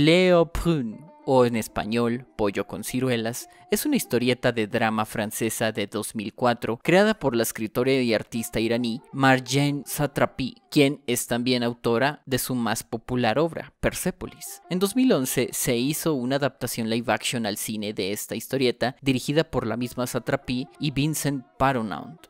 Léo prune, o en español Pollo con ciruelas, es una historieta de drama francesa de 2004 creada por la escritora y artista iraní Marjane Satrapi, quien es también autora de su más popular obra, Persepolis. En 2011 se hizo una adaptación live action al cine de esta historieta dirigida por la misma Satrapi y Vincent Paramount.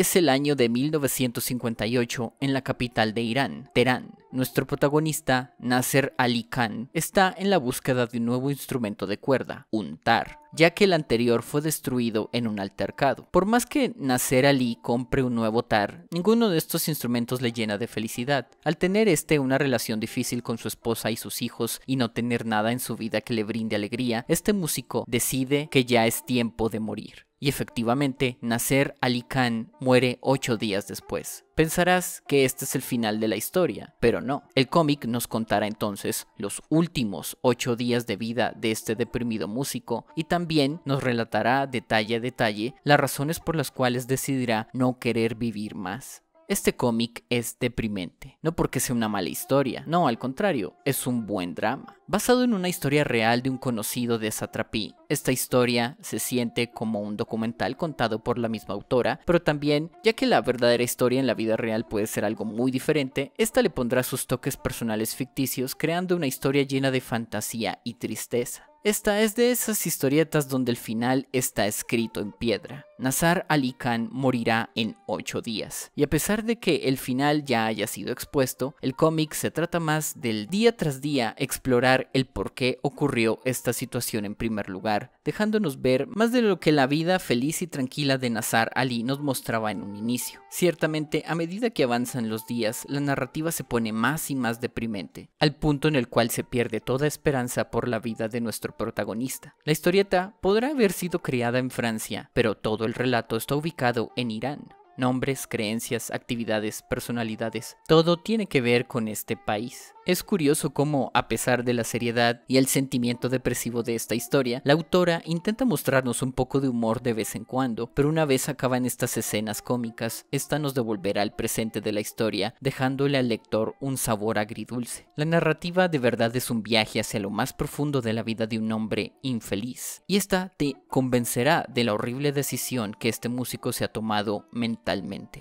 Es el año de 1958 en la capital de Irán, Teherán. Nuestro protagonista, Nasser Ali Khan, está en la búsqueda de un nuevo instrumento de cuerda, un tar, ya que el anterior fue destruido en un altercado. Por más que Nasser Ali compre un nuevo tar, ninguno de estos instrumentos le llena de felicidad. Al tener este una relación difícil con su esposa y sus hijos y no tener nada en su vida que le brinde alegría, este músico decide que ya es tiempo de morir. Y efectivamente, Nasser Ali Khan muere ocho días después. Pensarás que este es el final de la historia, pero no. El cómic nos contará entonces los últimos ocho días de vida de este deprimido músico y también nos relatará detalle a detalle las razones por las cuales decidirá no querer vivir más. Este cómic es deprimente, no porque sea una mala historia, no, al contrario, es un buen drama. Basado en una historia real de un conocido de Satrapi. esta historia se siente como un documental contado por la misma autora, pero también, ya que la verdadera historia en la vida real puede ser algo muy diferente, esta le pondrá sus toques personales ficticios creando una historia llena de fantasía y tristeza. Esta es de esas historietas donde el final está escrito en piedra, Nazar Ali Khan morirá en 8 días. Y a pesar de que el final ya haya sido expuesto, el cómic se trata más del día tras día explorar el por qué ocurrió esta situación en primer lugar, dejándonos ver más de lo que la vida feliz y tranquila de Nazar Ali nos mostraba en un inicio. Ciertamente, a medida que avanzan los días, la narrativa se pone más y más deprimente, al punto en el cual se pierde toda esperanza por la vida de nuestro protagonista. La historieta podrá haber sido creada en Francia, pero todo el relato está ubicado en Irán nombres, creencias, actividades, personalidades, todo tiene que ver con este país. Es curioso cómo, a pesar de la seriedad y el sentimiento depresivo de esta historia, la autora intenta mostrarnos un poco de humor de vez en cuando, pero una vez acaban estas escenas cómicas, esta nos devolverá al presente de la historia, dejándole al lector un sabor agridulce. La narrativa de verdad es un viaje hacia lo más profundo de la vida de un hombre infeliz, y esta te convencerá de la horrible decisión que este músico se ha tomado mentalmente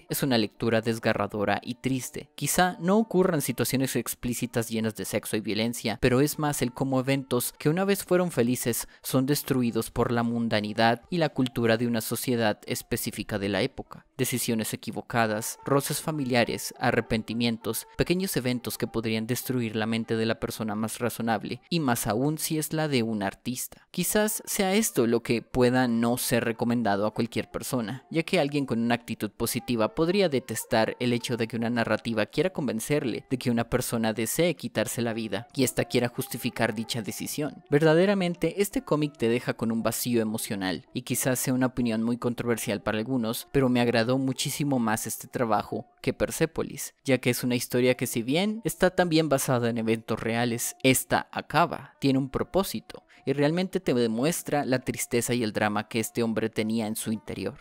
es una lectura desgarradora y triste. Quizá no ocurran situaciones explícitas llenas de sexo y violencia, pero es más el cómo eventos que una vez fueron felices son destruidos por la mundanidad y la cultura de una sociedad específica de la época decisiones equivocadas, roces familiares, arrepentimientos, pequeños eventos que podrían destruir la mente de la persona más razonable, y más aún si es la de un artista. Quizás sea esto lo que pueda no ser recomendado a cualquier persona, ya que alguien con una actitud positiva podría detestar el hecho de que una narrativa quiera convencerle de que una persona desee quitarse la vida y ésta quiera justificar dicha decisión. Verdaderamente, este cómic te deja con un vacío emocional, y quizás sea una opinión muy controversial para algunos, pero me agrada muchísimo más este trabajo que Persépolis, ya que es una historia que si bien está también basada en eventos reales, esta acaba, tiene un propósito y realmente te demuestra la tristeza y el drama que este hombre tenía en su interior.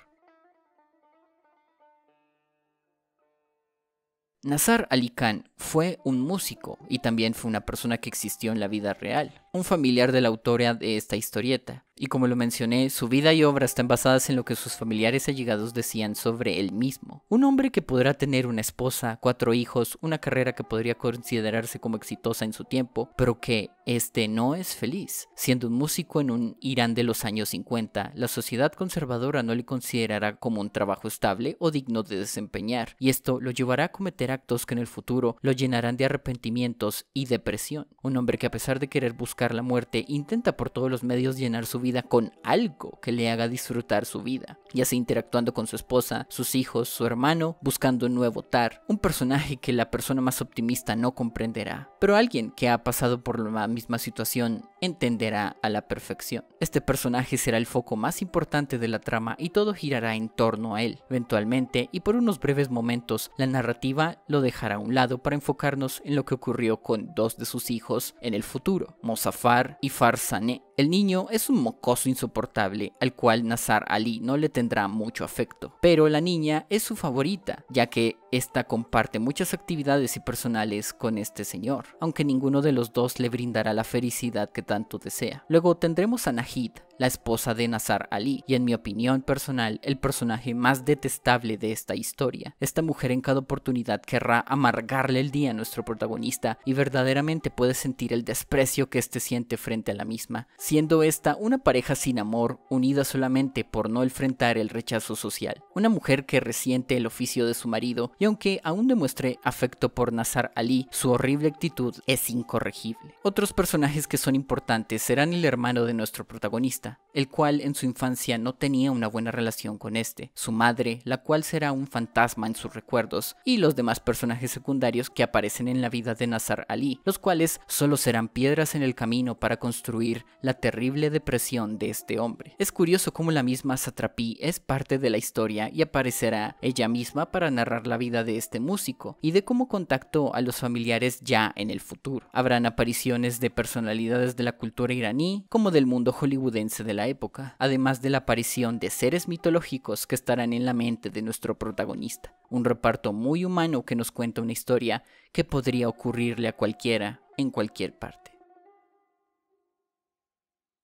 Nazar Ali Khan fue un músico y también fue una persona que existió en la vida real, un familiar de la autora de esta historieta. Y como lo mencioné, su vida y obra están basadas en lo que sus familiares allegados decían sobre él mismo. Un hombre que podrá tener una esposa, cuatro hijos, una carrera que podría considerarse como exitosa en su tiempo, pero que este no es feliz. Siendo un músico en un Irán de los años 50, la sociedad conservadora no le considerará como un trabajo estable o digno de desempeñar, y esto lo llevará a cometer actos que en el futuro lo llenarán de arrepentimientos y depresión. Un hombre que a pesar de querer buscar la muerte, intenta por todos los medios llenar su vida con algo que le haga disfrutar su vida, ya sea interactuando con su esposa, sus hijos, su hermano, buscando un nuevo tar, un personaje que la persona más optimista no comprenderá, pero alguien que ha pasado por la misma situación entenderá a la perfección. Este personaje será el foco más importante de la trama y todo girará en torno a él. Eventualmente, y por unos breves momentos, la narrativa lo dejará a un lado para enfocarnos en lo que ocurrió con dos de sus hijos en el futuro, Mozafar y Farsane. El niño es un mocoso insoportable al cual Nazar Ali no le tendrá mucho afecto, pero la niña es su favorita, ya que esta comparte muchas actividades y personales con este señor, aunque ninguno de los dos le brindará la felicidad que tanto desea. Luego tendremos a Nahid, la esposa de Nazar Ali, y en mi opinión personal, el personaje más detestable de esta historia. Esta mujer en cada oportunidad querrá amargarle el día a nuestro protagonista y verdaderamente puede sentir el desprecio que éste siente frente a la misma, siendo esta una pareja sin amor, unida solamente por no enfrentar el rechazo social. Una mujer que resiente el oficio de su marido y aunque aún demuestre afecto por Nazar Ali, su horrible actitud es incorregible. Otros personajes que son importantes serán el hermano de nuestro protagonista, el cual en su infancia no tenía una buena relación con este, su madre, la cual será un fantasma en sus recuerdos, y los demás personajes secundarios que aparecen en la vida de Nazar Ali, los cuales solo serán piedras en el camino para construir la terrible depresión de este hombre. Es curioso cómo la misma Satrapi es parte de la historia y aparecerá ella misma para narrar la vida de este músico y de cómo contactó a los familiares ya en el futuro. Habrán apariciones de personalidades de la cultura iraní como del mundo hollywoodense de la época, además de la aparición de seres mitológicos que estarán en la mente de nuestro protagonista. Un reparto muy humano que nos cuenta una historia que podría ocurrirle a cualquiera en cualquier parte.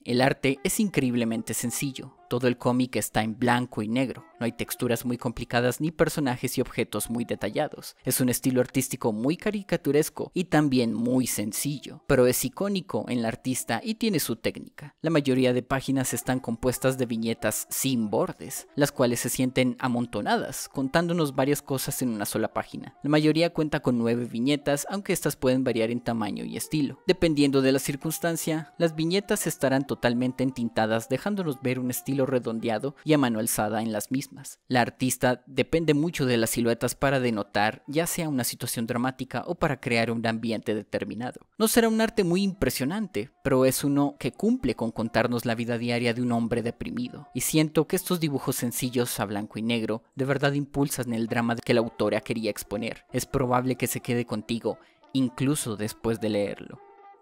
El arte es increíblemente sencillo, todo el cómic está en blanco y negro, no hay texturas muy complicadas ni personajes y objetos muy detallados. Es un estilo artístico muy caricaturesco y también muy sencillo, pero es icónico en la artista y tiene su técnica. La mayoría de páginas están compuestas de viñetas sin bordes, las cuales se sienten amontonadas, contándonos varias cosas en una sola página. La mayoría cuenta con nueve viñetas, aunque estas pueden variar en tamaño y estilo. Dependiendo de la circunstancia, las viñetas estarán totalmente entintadas, dejándonos ver un estilo redondeado y a mano alzada en las mismas. La artista depende mucho de las siluetas para denotar ya sea una situación dramática o para crear un ambiente determinado. No será un arte muy impresionante, pero es uno que cumple con contarnos la vida diaria de un hombre deprimido, y siento que estos dibujos sencillos a blanco y negro de verdad impulsan el drama que la autora quería exponer. Es probable que se quede contigo incluso después de leerlo.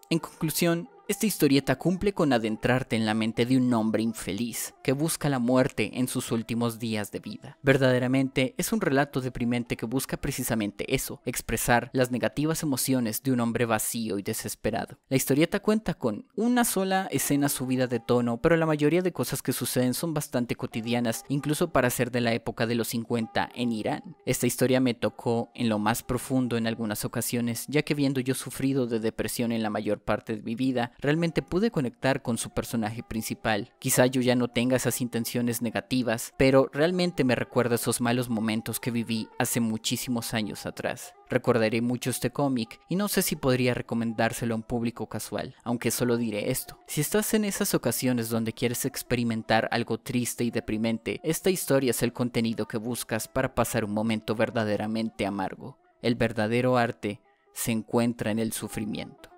En conclusión, esta historieta cumple con adentrarte en la mente de un hombre infeliz que busca la muerte en sus últimos días de vida. Verdaderamente es un relato deprimente que busca precisamente eso, expresar las negativas emociones de un hombre vacío y desesperado. La historieta cuenta con una sola escena subida de tono, pero la mayoría de cosas que suceden son bastante cotidianas, incluso para ser de la época de los 50 en Irán. Esta historia me tocó en lo más profundo en algunas ocasiones, ya que viendo yo sufrido de depresión en la mayor parte de mi vida, realmente pude conectar con su personaje principal. Quizá yo ya no tenga esas intenciones negativas, pero realmente me recuerda esos malos momentos que viví hace muchísimos años atrás. Recordaré mucho este cómic y no sé si podría recomendárselo a un público casual, aunque solo diré esto. Si estás en esas ocasiones donde quieres experimentar algo triste y deprimente, esta historia es el contenido que buscas para pasar un momento verdaderamente amargo. El verdadero arte se encuentra en el sufrimiento.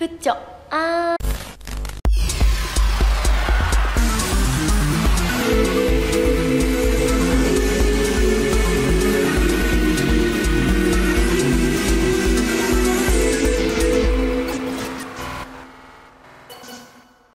プッチョあ